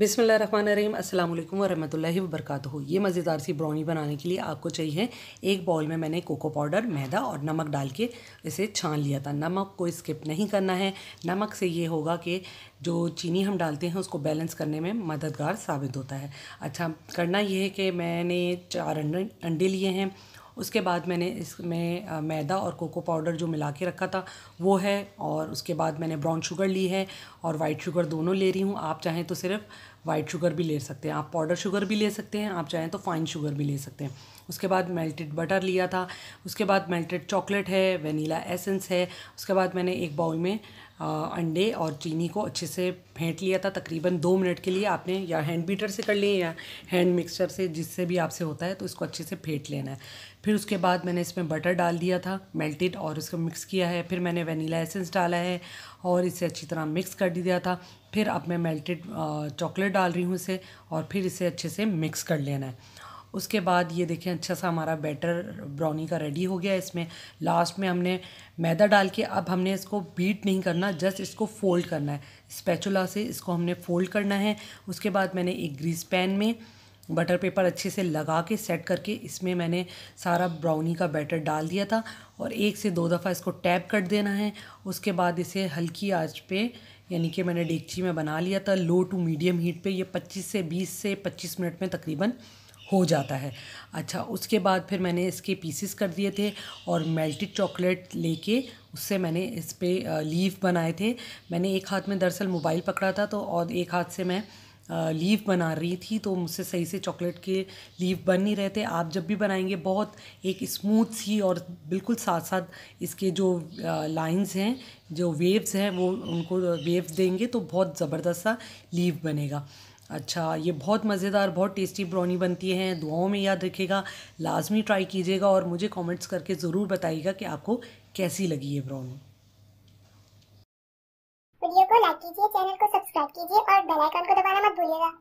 बिसमिल्ल run अस्सलाम work ये मज़ेदार सी ब्राउनी बनाने के लिए आपको चाहिए एक बाउल में मैंने कोको पाउडर मैदा और नमक डाल के इसे छान लिया था नमक को स्किप नहीं करना है नमक से ये होगा कि जो चीनी हम डालते हैं उसको बैलेंस करने में मददगार साबित होता है अच्छा करना यह है कि मैंने चार अंडे लिए हैं उसके बाद मैंने इसमें मैदा और कोको पाउडर जो मिला के रखा था वो है और उसके बाद मैंने ब्राउन शुगर ली है और वाइट शुगर दोनों ले रही हूँ आप चाहें तो सिर्फ वाइट शुगर भी ले सकते हैं आप पाउडर शुगर भी ले सकते हैं आप चाहें तो फाइन शुगर भी ले सकते हैं उसके बाद मेल्टेड बटर लिया था उसके बाद मेल्टेड चॉकलेट है वनीला एसेंस है उसके बाद मैंने एक बाउल में आ, अंडे और चीनी को अच्छे से फेंट लिया था तकरीबन दो मिनट के लिए आपने या हैंड बीटर से कर लिए या हैंड मिक्सचर से जिससे भी आपसे होता है तो इसको अच्छे से फेंट लेना है फिर उसके बाद मैंने इसमें बटर डाल दिया था मेल्टेड और उसको मिक्स किया है फिर मैंने वनीला एसेंस डाला है और इसे अच्छी तरह मिक्स कर दिया था फिर अब मैं मेल्टेड चॉकलेट डाल रही हूँ इसे और फिर इसे अच्छे से मिक्स कर लेना है उसके बाद ये देखें अच्छा सा हमारा बैटर ब्राउनी का रेडी हो गया इसमें लास्ट में हमने मैदा डाल के अब हमने इसको बीट नहीं करना जस्ट इसको फोल्ड करना है स्पैचुला से इसको हमने फोल्ड करना है उसके बाद मैंने एक ग्रीस पैन में बटर पेपर अच्छे से लगा के सेट करके इसमें मैंने सारा ब्राउनी का बैटर डाल दिया था और एक से दो दफ़ा इसको टैप कर देना है उसके बाद इसे हल्की आंच पे यानी कि मैंने डेगची में बना लिया था लो टू मीडियम हीट पे ये 25 से 20 से 25 मिनट में तकरीबन हो जाता है अच्छा उसके बाद फिर मैंने इसके पीसेस कर दिए थे और मेल्टेड चॉकलेट लेके उससे मैंने इस पर लीफ बनाए थे मैंने एक हाथ में दरअसल मोबाइल पकड़ा था तो और एक हाथ से मैं लीव बना रही थी तो मुझसे सही से चॉकलेट के लीव बन नहीं रहे थे आप जब भी बनाएंगे बहुत एक स्मूथ सी और बिल्कुल साथ साथ इसके जो लाइंस हैं जो वेव्स हैं वो उनको वेव्स देंगे तो बहुत ज़बरदस्त सा लीव बनेगा अच्छा ये बहुत मज़ेदार बहुत टेस्टी ब्राउनी बनती है दुआओं में याद रखेगा लाजमी ट्राई कीजिएगा और मुझे कॉमेंट्स करके ज़रूर बताइएगा कि आपको कैसी लगी ये ब्राउनी वीडियो को लाइक कीजिए चैनल को सब्सक्राइब कीजिए और बेल आइकन को दबाना मत भूलिएगा